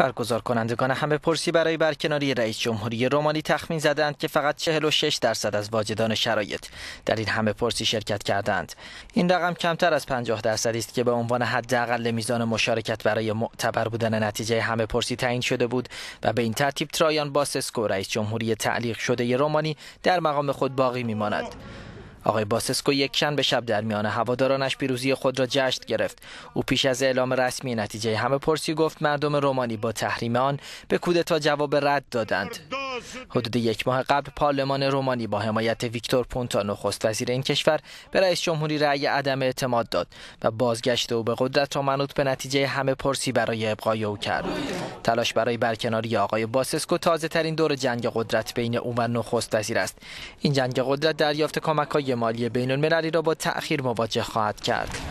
برگزار کنندگان همه پرسی برای برکناری رئیس جمهوری رومانی تخمین زدند که فقط 46 درصد از واجدان شرایط در این همه پرسی شرکت کردند. این رقم کمتر از 50 درصد است که به عنوان حداقل میزان مشارکت برای معتبر بودن نتیجه همه پرسی تعیین شده بود و به این ترتیب ترایان باسسکو رئیس جمهوری تعلیق شده رومانی در مقام خود باقی میماند. آقای باسسکو یکشنبه به شب در میان هوادارانش پیروزی خود را جشن گرفت او پیش از اعلام رسمی نتیجه همه پرسی گفت مردم رومانی با تحریم آن به کودتا جواب رد دادند حدود یک ماه قبل پارلمان رومانی با حمایت ویکتور پونتا نخست وزیر این کشور به رئیس جمهوری رأی عدم اعتماد داد و بازگشت او به قدرت را منوط به نتیجه همه پرسی برای ابقای او کرد تلاش برای برکناری آقای باسسکو تازه ترین دور جنگ قدرت بین او و نخست وزیر است این جنگ قدرت دریافت کمک های مالی بین المللی را با تأخیر مواجه خواهد کرد